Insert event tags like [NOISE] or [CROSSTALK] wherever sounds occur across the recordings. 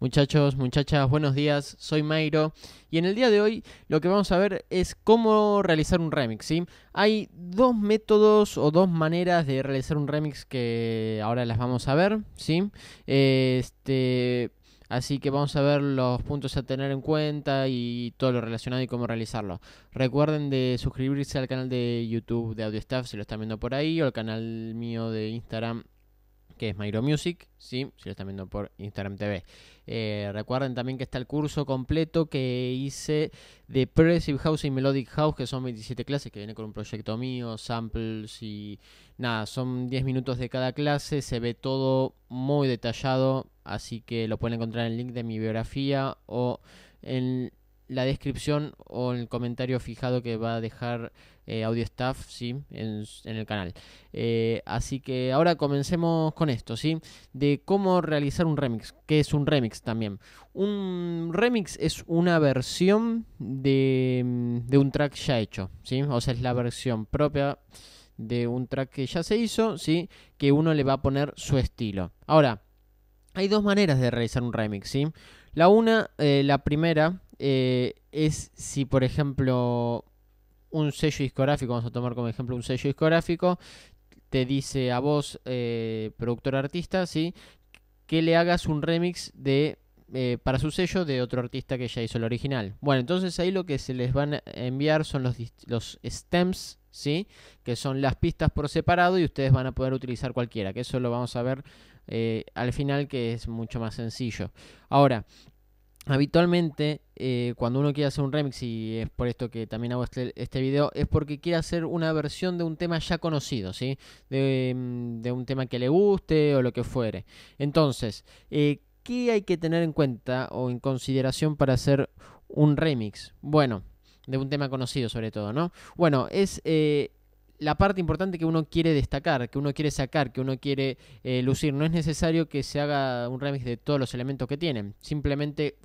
Muchachos, muchachas, buenos días, soy Mairo y en el día de hoy lo que vamos a ver es cómo realizar un remix. ¿sí? Hay dos métodos o dos maneras de realizar un remix que ahora las vamos a ver. ¿sí? Este, así que vamos a ver los puntos a tener en cuenta y todo lo relacionado y cómo realizarlo. Recuerden de suscribirse al canal de YouTube de AudioStaff si lo están viendo por ahí o al canal mío de Instagram que es Myro Music, ¿sí? si lo están viendo por Instagram TV. Eh, recuerden también que está el curso completo que hice de Progressive House y Melodic House, que son 27 clases, que viene con un proyecto mío, samples y nada, son 10 minutos de cada clase, se ve todo muy detallado, así que lo pueden encontrar en el link de mi biografía o en la descripción o en el comentario fijado que va a dejar eh, audio staff, ¿sí? En, el canal. Eh, así que ahora comencemos con esto, ¿sí? De cómo realizar un remix. ¿Qué es un remix también? Un remix es una versión de, un track ya hecho, ¿sí? O sea, es la versión propia de un track que ya se hizo, ¿sí? Que uno le va a poner su estilo. Ahora, hay dos maneras de realizar un remix, ¿sí? La una, eh, la primera, es si por ejemplo un sello discográfico, vamos a tomar como ejemplo un sello discográfico, te dice a vos, eh, productor artista, ¿sí? que le hagas un remix de eh, para su sello de otro artista que ya hizo el original. Bueno, entonces ahí lo que se les van a enviar son los, los stems, ¿sí? Que son las pistas por separado y ustedes van a poder utilizar cualquiera, que eso lo vamos a ver eh, al final que es mucho más sencillo. Ahora, habitualmente eh, cuando uno quiere hacer un remix, y es por esto que también hago este, este, video, es porque quiere hacer una versión de un tema ya conocido, ¿sí? De, mm, un tema que le guste o lo que fuere. Entonces, eh, ¿qué hay que tener en cuenta o en consideración para hacer un remix? Bueno, de un tema conocido sobre todo, ¿no? Bueno, es... Eh, la parte importante que uno quiere destacar, que uno quiere sacar, que uno quiere eh, lucir. No es necesario que se haga un remix de todos los elementos que tienen. Simplemente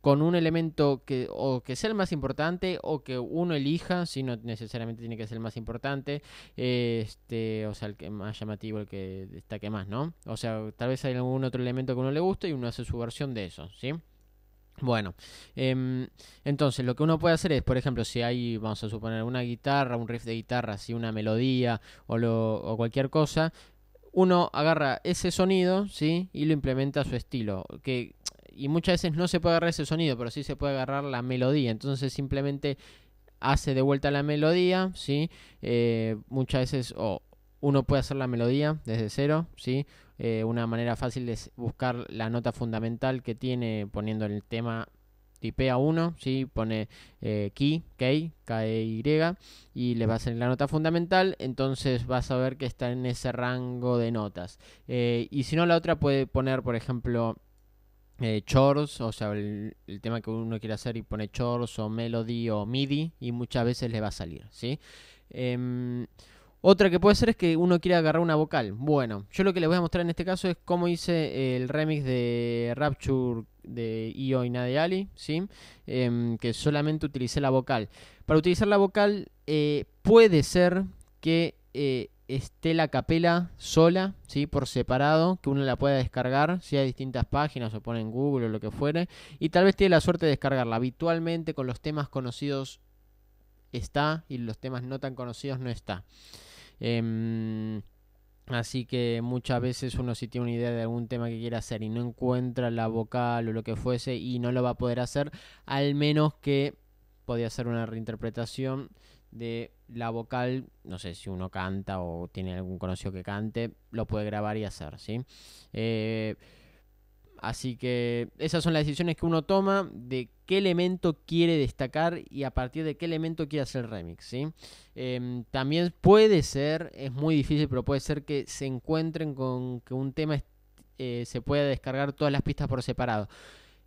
con un elemento que o que sea el más importante o que uno elija, si no necesariamente tiene que ser el más importante, este, o sea, el que más llamativo, el que destaque más, ¿no? O sea, tal vez hay algún otro elemento que uno le guste y uno hace su versión de eso, ¿sí? Bueno, em, entonces lo que uno puede hacer es, por ejemplo, si hay, vamos a suponer, una guitarra, un riff de guitarra, si una melodía o, lo, o cualquier cosa, uno agarra ese sonido, ¿sí? Y lo implementa a su estilo. Que, y muchas veces no se puede agarrar ese sonido, pero sí se puede agarrar la melodía. Entonces simplemente hace de vuelta la melodía, ¿sí? Eh, muchas veces, o, uno puede hacer la melodía desde cero, ¿sí? Eh, una manera fácil es buscar la nota fundamental que tiene poniendo el tema tipea 1, ¿sí? pone key, eh, key, e y le va a salir la nota fundamental, entonces vas a ver que está en ese rango de notas. Eh, y si no, la otra puede poner, por ejemplo, eh, o sea, el, tema que uno quiere hacer y pone Chords o melody o MIDI, y muchas veces le va a salir, ¿sí? Em, otra que puede ser es que uno quiera agarrar una vocal. Bueno, yo lo que les voy a mostrar en este caso es cómo hice el remix de Rapture de Io y Ali, ¿sí? Em, que solamente utilicé la vocal. Para utilizar la vocal eh, puede ser que eh, esté la capela sola, ¿sí? por separado, que uno la pueda descargar, si hay distintas páginas o pone Google o lo que fuere, y tal vez tiene la suerte de descargarla. Habitualmente con los temas conocidos está y los temas no tan conocidos no está. Em, así que muchas veces uno si tiene una idea de algún tema que quiere hacer y no encuentra la vocal o lo que fuese y no lo va a poder hacer, al menos que podía hacer una reinterpretación de la vocal, no sé si uno canta o tiene algún conocido que cante, lo puede grabar y hacer, ¿sí? Eh, Así que esas son las decisiones que uno toma de qué elemento quiere destacar y a partir de qué elemento quiere hacer el remix. Em, también puede ser, es muy difícil, pero puede ser que se encuentren con que un tema eh, se pueda descargar todas las pistas por separado.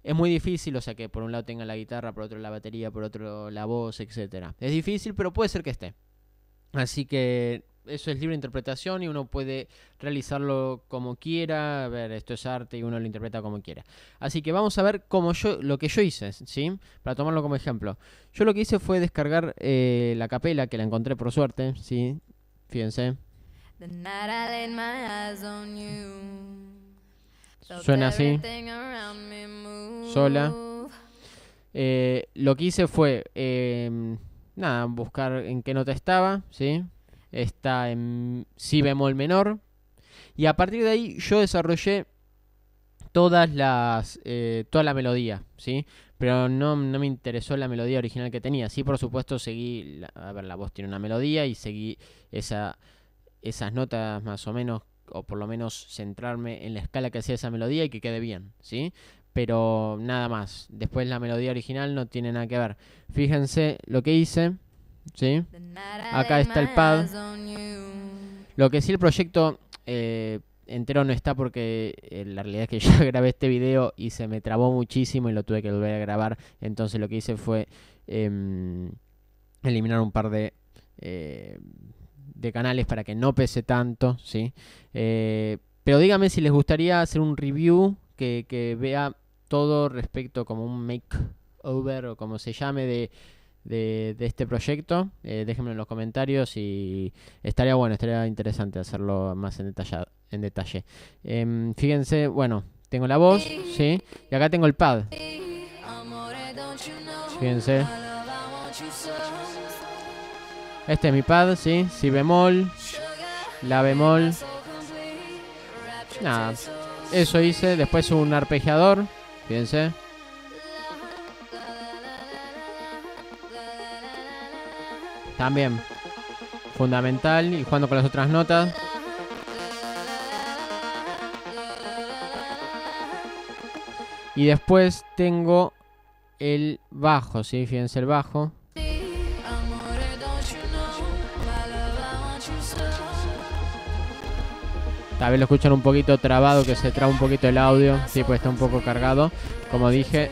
Es muy difícil, o sea que por un lado tenga la guitarra, por otro la batería, por otro la voz, etc. Es difícil, pero puede ser que esté. Así que eso es libre interpretación y uno puede realizarlo como quiera. A ver, esto es arte y uno lo interpreta como quiera. Así que vamos a ver cómo yo, lo que yo hice, ¿sí? Para tomarlo como ejemplo. Yo lo que hice fue descargar eh, la capela, que la encontré por suerte, ¿sí? Fíjense. Suena así. Sola. Eh, lo que hice fue, em, nada, buscar en qué nota estaba, ¿sí? está en si bemol menor. Y a partir de ahí yo desarrollé todas las, eh, toda la melodía, ¿sí? Pero no, me interesó la melodía original que tenía. Sí, por supuesto, seguí, a ver, la voz tiene una melodía y seguí esa, esas notas más o menos, o por lo menos centrarme en la escala que hacía esa melodía y que quede bien, ¿sí? Pero nada más. Después la melodía original no tiene nada que ver. Fíjense lo que hice. ¿sí? Acá está el pad. Lo que sí el proyecto eh, entero no está porque eh, la realidad es que [LAUGHS] yo grabé este video y se me trabó muchísimo y lo tuve que volver a grabar. Entonces lo que hice fue em, eliminar un par de eh, de canales para que no pese tanto, ¿sí? pero díganme si les gustaría hacer un review que, que vea todo respecto como un makeover o como se llame de de, este proyecto. Eh, déjenme en los comentarios y estaría bueno, estaría interesante hacerlo más en, detallado, en detalle. Em, fíjense, bueno, tengo la voz, ¿sí? Y acá tengo el pad. Fíjense. Este es mi pad, ¿sí? Si bemol, la bemol. Nada, eso hice. Después un arpegiador, fíjense. También. Fundamental. Y jugando con las otras notas. Y después tengo el bajo, ¿sí? Fíjense el bajo. Tal vez lo escuchan un poquito trabado, que se traba un poquito el audio. Sí, pues está un poco cargado. Como dije,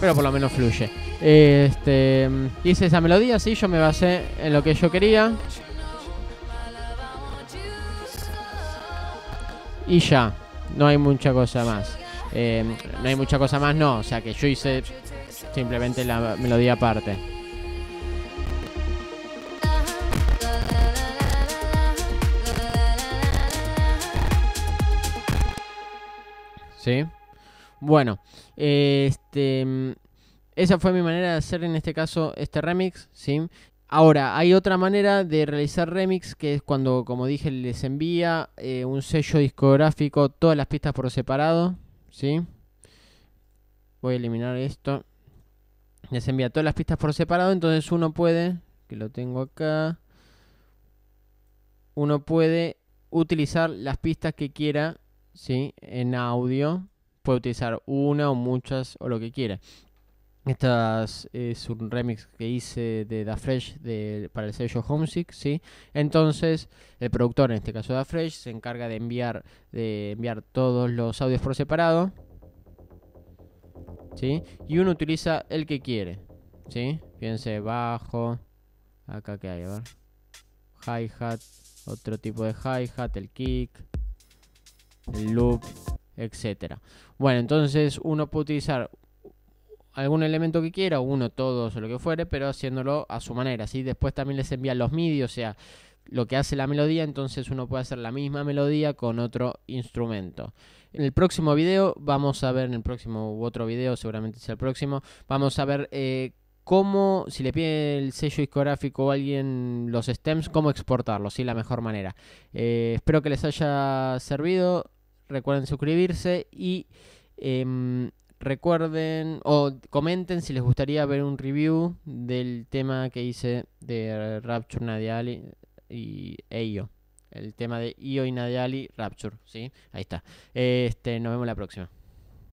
pero por lo menos fluye. Este, mm, hice esa melodía, sí, yo me basé en lo que yo quería. Y ya, no hay mucha cosa más. Em, no hay mucha cosa más, no, o sea que yo hice simplemente la melodía aparte. ¿Sí? Bueno, este, mm, esa fue mi manera de hacer en este caso este remix, Ahora, hay otra manera de realizar remix que es cuando, como dije, les envía eh, un sello discográfico todas las pistas por separado, ¿sí? Voy a eliminar esto. Les envía todas las pistas por separado, entonces uno puede, que lo tengo acá, uno puede utilizar las pistas que quiera, ¿sí? En audio, puede utilizar una o muchas o lo que quiera. estas es un remix que hice de Da Fresh para el sello Homesick, ¿sí? Entonces, el productor, en este caso Da Fresh, se encarga de enviar, de enviar todos los audios por separado, ¿sí? Y uno utiliza el que quiere, ¿sí? piense bajo, acá que hay, a hi-hat, otro tipo de hi-hat, el kick, el loop, etcétera. Bueno, entonces uno puede utilizar algún elemento que quiera, uno, todos o lo que fuere, pero haciéndolo a su manera. si Después también les envían los MIDI, o sea, lo que hace la melodía, entonces uno puede hacer la misma melodía con otro instrumento. En el próximo video vamos a ver, en el próximo u otro video, seguramente sea el próximo, vamos a ver eh, cómo, si le pide el sello discográfico o alguien los stems, cómo exportarlos, si La mejor manera. Eh, espero que les haya servido. Recuerden suscribirse y em, recuerden o comenten si les gustaría ver un review del tema que hice de Rapture Nadiali y EIO. El tema de IO y Nadiali Rapture, ¿sí? Ahí está. Este, nos vemos la próxima.